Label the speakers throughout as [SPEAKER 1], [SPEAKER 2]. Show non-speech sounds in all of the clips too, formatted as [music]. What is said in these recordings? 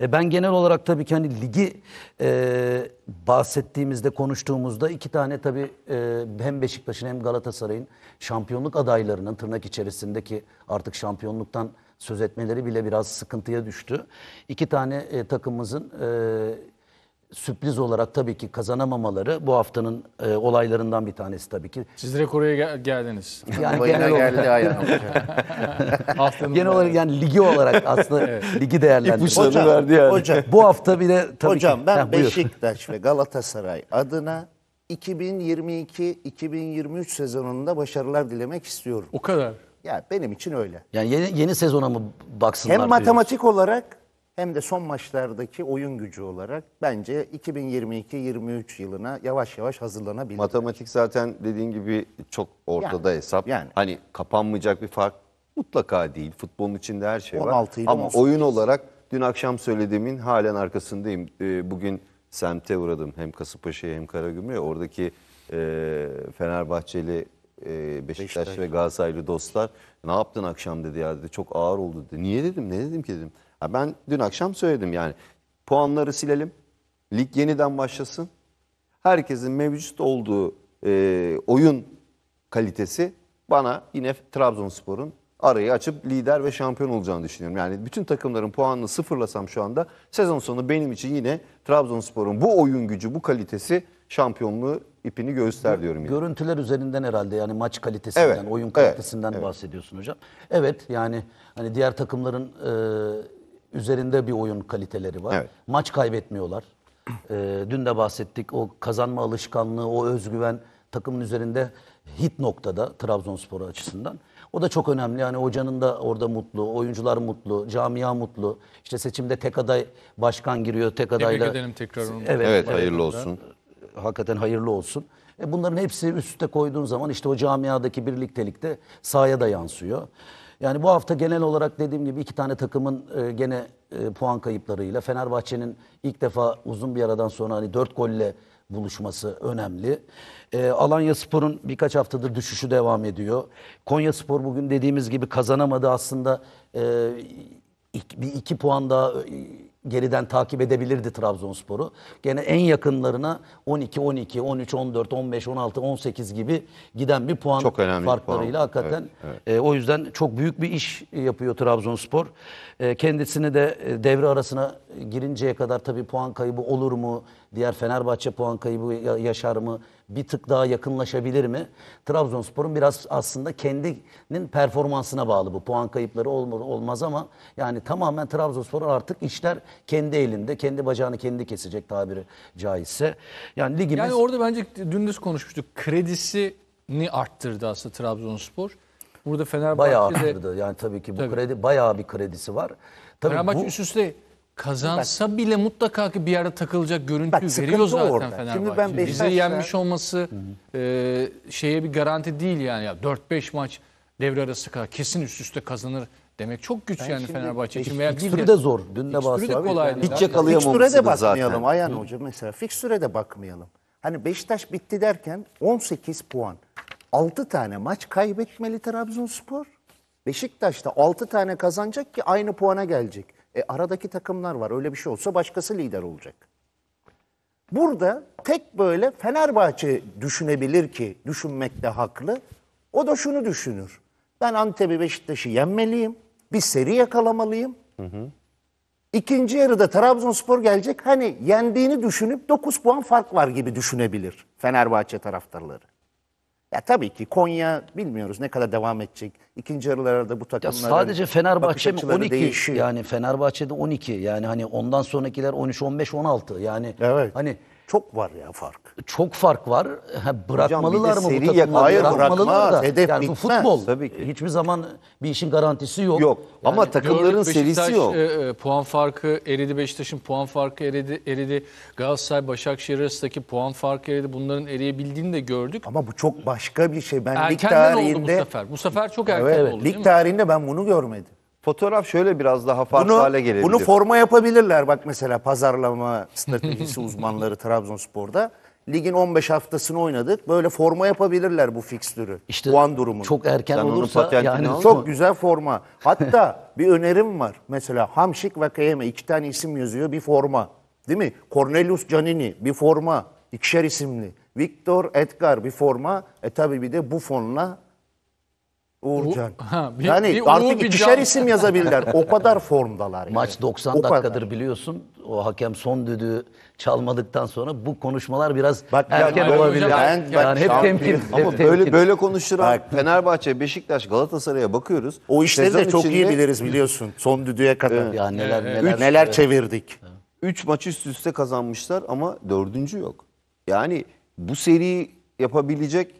[SPEAKER 1] E, ben genel olarak tabii ki hani ligi e, bahsettiğimizde, konuştuğumuzda iki tane tabii e, hem Beşiktaş'ın hem Galatasaray'ın şampiyonluk adaylarının tırnak içerisindeki artık şampiyonluktan söz etmeleri bile biraz sıkıntıya düştü. İki tane e, takımımızın e, sürpriz olarak tabii ki kazanamamaları bu haftanın e, olaylarından bir tanesi tabii ki.
[SPEAKER 2] Siz direkt oraya gel- geldiniz. Yani genel olarak, geldi ayağım. [laughs] Haftanın genel olarak yani ligi olarak aslında ligi değerlendiriyor. İpuçlarını
[SPEAKER 1] verdi
[SPEAKER 3] yani. hocam,
[SPEAKER 2] Bu hafta bir de tabii hocam ki. ben Heh, Beşiktaş
[SPEAKER 3] ve Galatasaray adına 2022-2023 sezonunda başarılar dilemek istiyorum. o kadar. Ya benim için öyle.
[SPEAKER 1] Yani yeni, yeni sezona mı baksınlar? Hem diyoruz? matematik
[SPEAKER 3] olarak hem de son maçlardaki oyun gücü olarak bence 2022-23 yılına yavaş yavaş
[SPEAKER 4] hazırlanabilir. Matematik zaten dediğin gibi çok ortada yani, hesap. Yani. Hani kapanmayacak bir fark mutlaka değil. Futbolun içinde her şey var. Ama 18. oyun olarak dün akşam söylediğimin halen arkasındayım. Ee, bugün semte uğradım hem Kasımpaşa'ya hem Karagümrük'e. Oradaki e, Fenerbahçeli e, Beşiktaş, Beşiktaş ve Galatasaraylı dostlar ne yaptın akşam dedi ya dedi. Çok ağır oldu dedi. Niye dedim? Ne dedim ki dedim. Ha ben dün akşam söyledim yani puanları silelim, lig yeniden başlasın. Herkesin mevcut olduğu e, oyun kalitesi bana yine Trabzonspor'un arayı açıp lider ve şampiyon olacağını düşünüyorum. Yani bütün takımların puanını sıfırlasam şu anda sezon sonu benim için yine Trabzonspor'un bu oyun gücü, bu kalitesi şampiyonluğu ipini göster diyorum. Yani.
[SPEAKER 1] Görüntüler üzerinden herhalde yani maç kalitesinden, evet, oyun kalitesinden
[SPEAKER 4] evet, bahsediyorsun
[SPEAKER 1] hocam. Evet yani hani diğer takımların e, üzerinde bir oyun kaliteleri var. Evet. Maç kaybetmiyorlar. [clears throat] Ee, dün de bahsettik o kazanma alışkanlığı, o özgüven takımın üzerinde hit noktada Trabzonspor açısından. O da çok önemli. Yani hocanın da orada mutlu, oyuncular mutlu, camia mutlu. İşte seçimde tek aday başkan giriyor, tek adayla. Tebrik edelim tekrar onu. Evet, evet hayırlı olsun. Hakikaten hayırlı olsun. E bunların hepsi üst üste koyduğun zaman işte o camiadaki birliktelikte sahaya da yansıyor. Yani bu hafta genel olarak dediğim gibi iki tane takımın e, gene e, puan kayıplarıyla Fenerbahçe'nin ilk defa uzun bir aradan sonra hani dört golle buluşması önemli. E, Alanya Spor'un birkaç haftadır düşüşü devam ediyor. Konya Spor bugün dediğimiz gibi kazanamadı aslında. E, iki, bir iki puan daha e, geriden takip edebilirdi Trabzonspor'u. Gene en yakınlarına 12, 12, 13, 14, 15, 16, 18 gibi giden bir puan çok farklarıyla puan. hakikaten. Evet, evet. E, o yüzden çok büyük bir iş yapıyor Trabzonspor. E, kendisini de e, devre arasına girinceye kadar tabii puan kaybı olur mu? Diğer Fenerbahçe puan kaybı yaşar mı? Bir tık daha yakınlaşabilir mi? Trabzonspor'un biraz aslında kendinin performansına bağlı bu. Puan kayıpları olmaz, olmaz ama yani tamamen Trabzonspor artık işler kendi elinde. Kendi bacağını kendi kesecek tabiri caizse. Yani ligimiz... Yani orada
[SPEAKER 2] bence dün dündüz konuşmuştuk. Kredisini arttırdı aslında Trabzonspor. Burada Fenerbahçe'de... Bayağı
[SPEAKER 1] arttırdı. Yani tabii ki bu tabii. kredi bayağı bir kredisi
[SPEAKER 2] var. Tabii Fenerbahçe bu... üst üste Kazansa Bak. bile mutlaka ki bir yerde takılacak görüntü Bak, veriyor zaten orada. Fenerbahçe. bize yenmiş olması e, şeye bir garanti değil yani. Ya 4-5 maç devre arası kadar kesin üst üste kazanır demek çok güç ben yani Fenerbahçe için. Veya fikstürü de zor. Dün de bahsediyor. Hiç yakalayamamışsınız zaten. de bakmayalım Ayhan Hoca
[SPEAKER 3] mesela. Fikstüre de bakmayalım. Hani Beşiktaş bitti derken 18 puan. 6 tane maç kaybetmeli Trabzonspor. Beşiktaş da 6 tane kazanacak ki aynı puana gelecek. E aradaki takımlar var. Öyle bir şey olsa başkası lider olacak. Burada tek böyle Fenerbahçe düşünebilir ki düşünmekte haklı. O da şunu düşünür. Ben Antep'i Beşiktaş'ı yenmeliyim. Bir seri yakalamalıyım. Hı hı. İkinci yarıda Trabzonspor gelecek. Hani yendiğini düşünüp 9 puan fark var gibi düşünebilir Fenerbahçe taraftarları. Ya tabii ki Konya bilmiyoruz ne kadar devam edecek. İkinci yarılarda bu Ya sadece Fenerbahçe mi 12 değişiyor. yani
[SPEAKER 1] Fenerbahçe'de 12 yani hani ondan sonrakiler 13 15 16 yani Evet. hani çok var ya fark. Çok fark var. Ha, bırakmalılar Hocam, mı bu takımları? Hayır bırakmalar da. Hedef yani bitmez. futbol. Tabii ki. Hiçbir zaman bir işin garantisi yok. Yok yani ama takımların serisi e, yok.
[SPEAKER 2] E, puan farkı eridi. Beşiktaş'ın puan farkı eridi. eridi. Galatasaray, Başakşehir arasındaki puan farkı eridi. Bunların eriyebildiğini de gördük.
[SPEAKER 3] Ama bu çok başka bir şey. Ben Erkenden lig tarihinde... oldu bu sefer.
[SPEAKER 2] Bu sefer çok erken evet, oldu. Lig
[SPEAKER 3] tarihinde ben bunu görmedim. Fotoğraf şöyle biraz daha farklı bunu, hale gelebilir. Bunu forma yapabilirler. Bak mesela pazarlama stratejisi [laughs] uzmanları Trabzonspor'da. Ligin 15 haftasını oynadık. Böyle forma yapabilirler bu fikstürü. İşte an durumu. Çok erken Sen olursa yani çok mu? güzel forma. Hatta [laughs] bir önerim var. Mesela Hamşik ve Kayeme iki tane isim yazıyor bir forma. Değil mi? Cornelius Canini bir forma. ikişer isimli. Victor Edgar bir forma. E tabi bir de Buffon'la Uğurcan.
[SPEAKER 2] Ha, bir, yani bir artık bir ikişer can. isim yazabilirler. O
[SPEAKER 1] kadar formdalar. [laughs] Yani. Maç 90 o dakikadır kadar. biliyorsun. O hakem son düdüğü çalmadıktan sonra bu konuşmalar biraz bak, erken olabilir. Hocam, yani, bak, yani hep temkin. Hep ama temkin. böyle böyle
[SPEAKER 4] konuşuran bak, Fenerbahçe, Beşiktaş, Galatasaray'a bakıyoruz. O işleri Sezon de çok içinde, iyi biliriz biliyorsun. Son düdüğe kadar. Yani neler neler, üç, neler çevirdik. Üç maç üst üste kazanmışlar ama dördüncü yok. Yani bu seriyi yapabilecek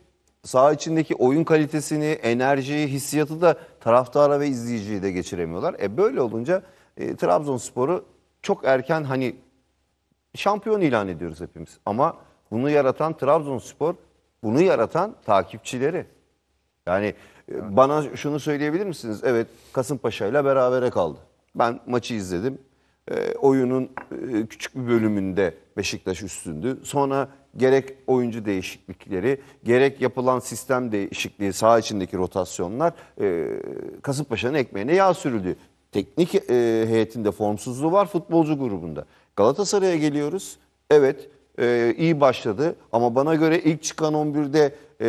[SPEAKER 4] sağ içindeki oyun kalitesini, enerjiyi, hissiyatı da taraftara ve izleyiciyi de geçiremiyorlar. E böyle olunca e, Trabzonspor'u çok erken hani şampiyon ilan ediyoruz hepimiz. Ama bunu yaratan Trabzonspor, bunu yaratan takipçileri. Yani e, bana şunu söyleyebilir misiniz? Evet Kasımpaşa ile berabere kaldı. Ben maçı izledim. E, oyunun e, küçük bir bölümünde Beşiktaş üstündü. Sonra gerek oyuncu değişiklikleri, gerek yapılan sistem değişikliği, saha içindeki rotasyonlar e, Kasımpaşa'nın ekmeğine yağ sürüldü. Teknik e, heyetinde formsuzluğu var futbolcu grubunda. Galatasaray'a geliyoruz. Evet e, iyi başladı ama bana göre ilk çıkan 11'de e,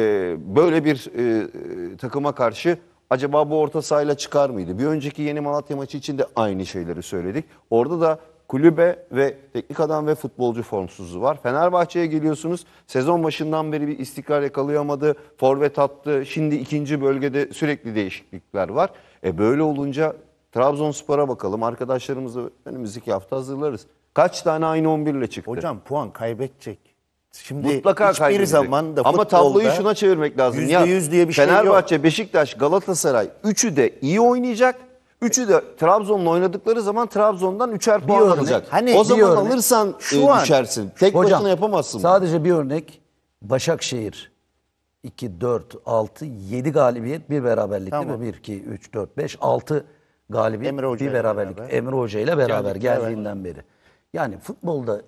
[SPEAKER 4] böyle bir e, takıma karşı acaba bu orta sahayla çıkar mıydı? Bir önceki yeni Malatya maçı için de aynı şeyleri söyledik. Orada da kulübe ve teknik adam ve futbolcu formsuzluğu var. Fenerbahçe'ye geliyorsunuz. Sezon başından beri bir istikrar yakalayamadı. Forvet attı. Şimdi ikinci bölgede sürekli değişiklikler var. E böyle olunca Trabzonspor'a bakalım. Arkadaşlarımızla önümüzdeki hafta hazırlarız. Kaç tane aynı 11 ile çıktı? Hocam puan kaybedecek. Şimdi Mutlaka hiçbir zaman da Ama tabloyu şuna çevirmek lazım. %100 ya, diye bir şey yok. Fenerbahçe, Beşiktaş, Galatasaray üçü de iyi oynayacak Üçü de Trabzon'la oynadıkları zaman Trabzon'dan üçer puan örnek. alacak. Hani o zaman örnek. alırsan e, şu e, an, düşersin. Tek hocam, başına yapamazsın.
[SPEAKER 1] Sadece bir örnek. Başakşehir 2 4 6 7 galibiyet, bir beraberlik tamam. değil mi? 1 2 3 4 5 6 galibiyet, Emre bir beraberlik. Beraber. Emre Hoca ile beraber Geldik, geldiğinden evet. beri. Yani futbolda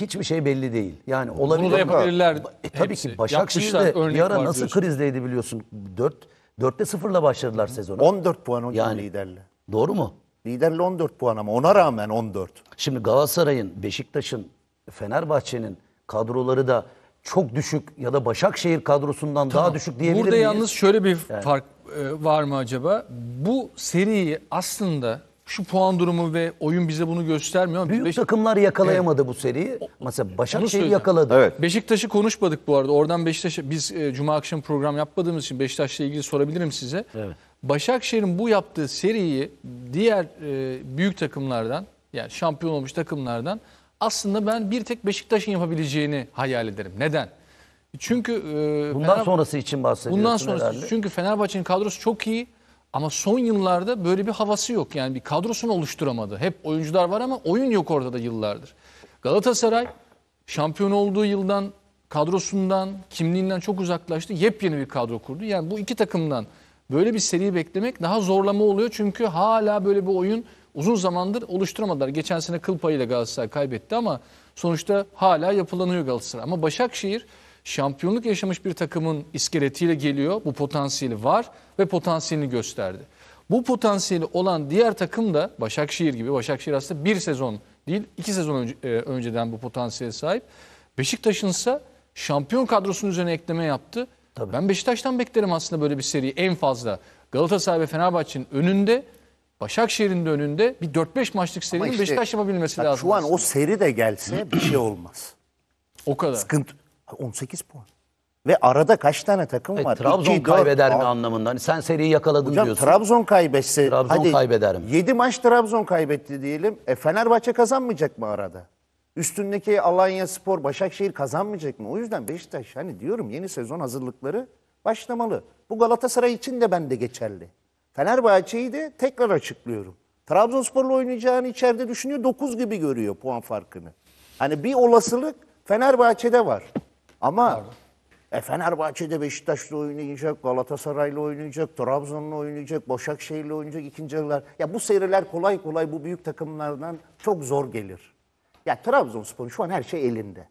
[SPEAKER 1] hiçbir şey belli değil. Yani olabilir. Bunu da yapabilirler. E, tabii hepsi. ki Başakşehir bir ara nasıl krizdeydi biliyorsun. 4 4'te 0'la başladılar sezonu. 14 puan hocam Yani- liderle. Doğru mu? Liderle 14 puan ama ona rağmen 14. Şimdi Galatasaray'ın, Beşiktaş'ın, Fenerbahçe'nin kadroları da çok düşük ya da Başakşehir kadrosundan daha düşük diyebilir Burada miyiz? yalnız
[SPEAKER 2] şöyle bir fark e, var mı acaba? Bu seriyi aslında şu puan durumu ve oyun bize bunu göstermiyor. Büyük Beş- takımlar yakalayamadı
[SPEAKER 1] bu seriyi. Mesela Başakşehir söyleyeceğim. yakaladı.
[SPEAKER 2] Beşiktaş'ı konuşmadık bu arada. Oradan Beşiktaş'a biz e, cuma akşam program yapmadığımız için Beşiktaş'la ilgili sorabilirim size. Başakşehir'in bu yaptığı seriyi diğer e, büyük takımlardan yani şampiyon olmuş takımlardan aslında ben bir tek Beşiktaş'ın yapabileceğini hayal ederim. Neden? Çünkü e, Bundan Fener- sonrası için bahsediyorsun Bundan sonrası herhalde. çünkü Fenerbahçe'nin kadrosu çok iyi. Ama son yıllarda böyle bir havası yok. Yani bir kadrosunu oluşturamadı. Hep oyuncular var ama oyun yok orada da yıllardır. Galatasaray şampiyon olduğu yıldan kadrosundan, kimliğinden çok uzaklaştı. Yepyeni bir kadro kurdu. Yani bu iki takımdan böyle bir seri beklemek daha zorlama oluyor. Çünkü hala böyle bir oyun uzun zamandır oluşturamadılar. Geçen sene kıl payıyla Galatasaray kaybetti ama sonuçta hala yapılanıyor Galatasaray. Ama Başakşehir şampiyonluk yaşamış bir takımın iskeletiyle geliyor. Bu potansiyeli var ve potansiyelini gösterdi. Bu potansiyeli olan diğer takım da Başakşehir gibi. Başakşehir aslında bir sezon değil iki sezon önce, e, önceden bu potansiyele sahip. Beşiktaş'ın ise şampiyon kadrosunun üzerine ekleme yaptı. Tabii. Ben Beşiktaş'tan beklerim aslında böyle bir seriyi en fazla. Galatasaray ve Fenerbahçe'nin önünde Başakşehir'in de önünde bir 4-5 maçlık serinin işte, Beşiktaş yapabilmesi
[SPEAKER 1] lazım. Şu an aslında. o seri de gelse bir şey olmaz. [clears throat] O
[SPEAKER 3] kadar. Sıkıntı 18 puan. Ve arada kaç tane takım e, var? Trabzon 2, kaybeder 4, mi
[SPEAKER 1] anlamında? Hani sen seriyi yakaladın Hocam, diyorsun. Trabzon kaybetse Trabzon hadi kaybeder mi?
[SPEAKER 3] 7 maç Trabzon kaybetti
[SPEAKER 1] diyelim. E, Fenerbahçe
[SPEAKER 3] kazanmayacak mı arada? Üstündeki Alanya Spor, Başakşehir kazanmayacak mı? O yüzden Beşiktaş hani diyorum yeni sezon hazırlıkları başlamalı. Bu Galatasaray için de bende geçerli. Fenerbahçe'yi de tekrar açıklıyorum. Trabzonspor'la oynayacağını içeride düşünüyor. 9 gibi görüyor puan farkını. Hani bir olasılık Fenerbahçe'de var. Ama Pardon. E Fenerbahçe'de Beşiktaş'la oynayacak, Galatasaray'la oynayacak, Trabzon'la oynayacak, Başakşehir'le oynayacak ikinci yarılar. Ya bu seyirler kolay kolay bu büyük takımlardan çok zor gelir. Ya Trabzonspor'un şu an her şey elinde.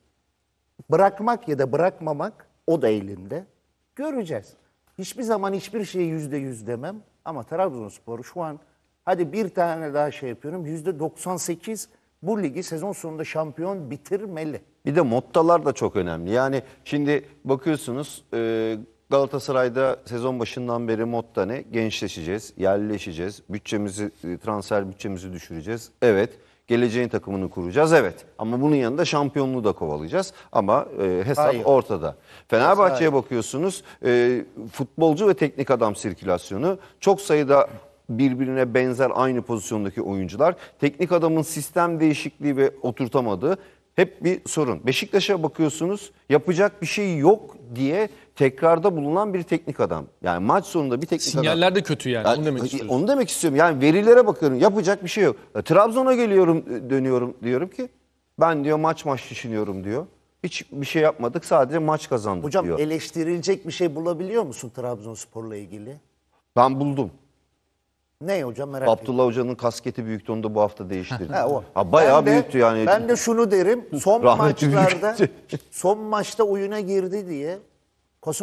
[SPEAKER 3] Bırakmak ya da bırakmamak o da elinde. Göreceğiz. Hiçbir zaman hiçbir şeye yüzde yüz demem. Ama Trabzonspor şu an hadi bir tane daha şey yapıyorum. Yüzde 98
[SPEAKER 4] bu ligi sezon sonunda şampiyon bitirmeli. Bir de mottalar da çok önemli. Yani şimdi bakıyorsunuz e, Galatasaray'da sezon başından beri motta ne? Gençleşeceğiz, yerleşeceğiz, bütçemizi, e, transfer bütçemizi düşüreceğiz. Evet, geleceğin takımını kuracağız. Evet ama bunun yanında şampiyonluğu da kovalayacağız. Ama e, hesap Hayır. ortada. Fenerbahçe'ye bakıyorsunuz e, futbolcu ve teknik adam sirkülasyonu çok sayıda birbirine benzer aynı pozisyondaki oyuncular. Teknik adamın sistem değişikliği ve oturtamadığı hep bir sorun. Beşiktaş'a bakıyorsunuz yapacak bir şey yok diye tekrarda bulunan bir teknik adam. Yani maç sonunda bir teknik Sinyaller adam.
[SPEAKER 2] Sinyaller de kötü yani.
[SPEAKER 4] yani onu demek e, istiyorum. Onu demek istiyorum. Yani verilere bakıyorum. Yapacak bir şey yok. Trabzon'a geliyorum, e, dönüyorum diyorum ki ben diyor maç maç düşünüyorum diyor. Hiç bir şey yapmadık sadece maç kazandık Hocam, diyor. Hocam
[SPEAKER 3] eleştirilecek bir şey bulabiliyor musun Trabzonspor'la ilgili?
[SPEAKER 4] Ben buldum. Ne hocam merak ettim. Abdullah Hoca'nın kasketi büyüktü onu da bu hafta değiştirdi. ha, o. ha, bayağı de, büyüktü yani. Ben de
[SPEAKER 3] şunu derim. Son maçlarda şey. son maçta oyuna girdi diye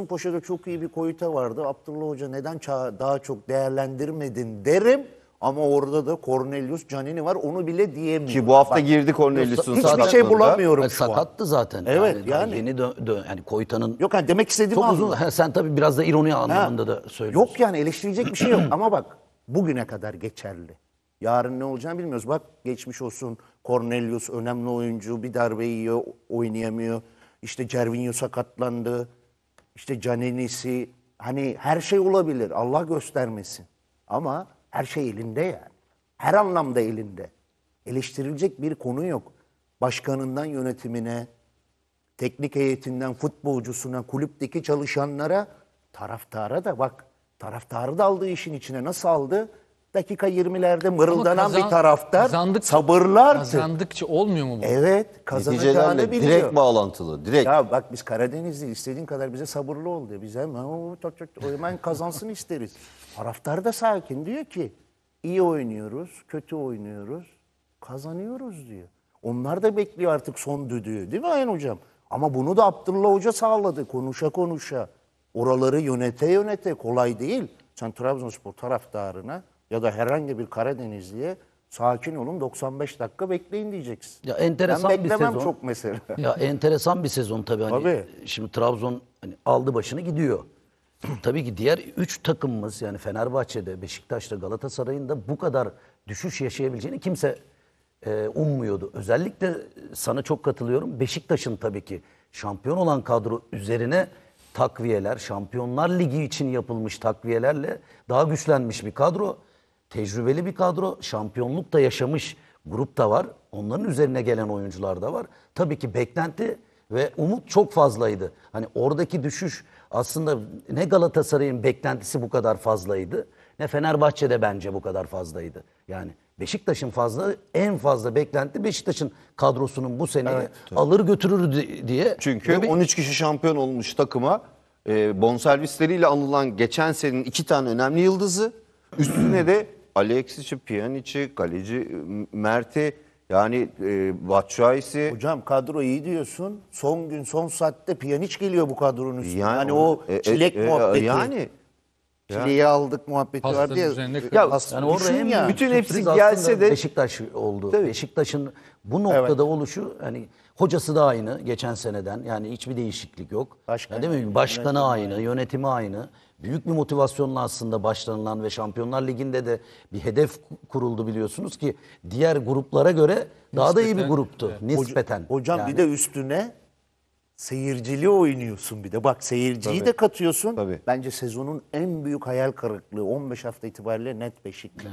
[SPEAKER 3] poşada çok iyi bir koyuta vardı. Abdullah Hoca neden daha çok değerlendirmedin derim. Ama orada da Cornelius Canini var onu bile diyemiyorum. Ki bu hafta Bak, girdi Cornelius'un Hiçbir şey bulamıyorum yani, Sakattı
[SPEAKER 1] zaten. Evet yani. yani. Yeni dön, dön, yani Koyta'nın. Yok yani demek istediğim. çok Sen tabii biraz da ironi anlamında ha, da söylüyorsun. Yok yani eleştirecek bir şey yok [clears throat]
[SPEAKER 3] ama bak bugüne kadar geçerli. Yarın ne olacağını bilmiyoruz. Bak geçmiş olsun Cornelius önemli oyuncu bir darbe yiyor oynayamıyor. İşte Cervinho sakatlandı. İşte Canenisi hani her şey olabilir Allah göstermesin. Ama her şey elinde yani. Her anlamda elinde. Eleştirilecek bir konu yok. Başkanından yönetimine, teknik heyetinden futbolcusuna, kulüpteki çalışanlara, taraftara da bak Taraftarı da aldı işin içine. Nasıl aldı? Dakika 20'lerde mırıldanan kazan- bir taraftar kazandık- sabırlı Kazandıkça
[SPEAKER 2] olmuyor mu bu? Evet kazanacağını biliyor. direkt
[SPEAKER 3] bağlantılı. Direkt. Ya bak biz Karadenizli istediğin kadar bize sabırlı ol diyor. Biz hemen, "Oo, tak, tak, tak, hemen kazansın isteriz. Taraftar da sakin diyor ki iyi oynuyoruz, kötü oynuyoruz, kazanıyoruz diyor. Onlar da bekliyor artık son düdüğü değil mi Ayhan Hocam? Ama bunu da Abdullah Hoca sağladı konuşa konuşa. Oraları yönete yönete kolay değil. Sen Trabzonspor taraftarına ya da herhangi bir Karadenizli'ye sakin olun 95 dakika bekleyin
[SPEAKER 1] diyeceksin. Ya enteresan ben bir sezon. çok mesela. [laughs] Ya enteresan bir sezon tabii. Hani tabii. Şimdi Trabzon hani aldı başını gidiyor. tabii ki diğer 3 takımımız yani Fenerbahçe'de, Beşiktaş'ta, Galatasaray'ın da bu kadar düşüş yaşayabileceğini kimse e, ummuyordu. Özellikle sana çok katılıyorum. Beşiktaş'ın tabii ki şampiyon olan kadro üzerine takviyeler, Şampiyonlar Ligi için yapılmış takviyelerle daha güçlenmiş bir kadro. Tecrübeli bir kadro, şampiyonluk da yaşamış grup da var. Onların üzerine gelen oyuncular da var. Tabii ki beklenti ve umut çok fazlaydı. Hani oradaki düşüş aslında ne Galatasaray'ın beklentisi bu kadar fazlaydı ne Fenerbahçe'de bence bu kadar fazlaydı. Yani Beşiktaş'ın fazla en fazla beklenti Beşiktaş'ın kadrosunun bu seneyi evet, alır götürür diye. Çünkü bir... 13 kişi şampiyon
[SPEAKER 4] olmuş takıma e, bonservisleriyle alınan geçen senenin iki tane önemli yıldızı üstüne de Alexis'i, Pjanic'i, kaleci e, Mert'i yani e, Batshuayi'si. Hocam kadro iyi diyorsun. Son gün son saatte Pjanic geliyor
[SPEAKER 3] bu kadronun üstüne. Yani, yani o, o e, e çilek e, muhabbeti. Yani Çile'yi aldık muhabbeti Pastanın vardı ya. üzerine kırk- Ya, yani orada ya. Bütün hepsi gelse de-
[SPEAKER 1] Beşiktaş oldu. Beşiktaş'ın bu noktada oluşu hani hocası da aynı geçen seneden. Yani hiçbir değişiklik yok. Başkan- değil mi? Başkanı aynı, yönetimi aynı. Büyük bir motivasyonla aslında başlanılan ve Şampiyonlar Ligi'nde de bir hedef kuruldu biliyorsunuz ki diğer gruplara göre daha da iyi bir Nispeten, gruptu nispeten. Hocam yani. bir de üstüne Seyircili oynuyorsun
[SPEAKER 3] bir de. Bak seyirciyi Tabii. de katıyorsun. Tabii. Bence sezonun en büyük hayal kırıklığı 15 hafta itibariyle net Beşiktaş.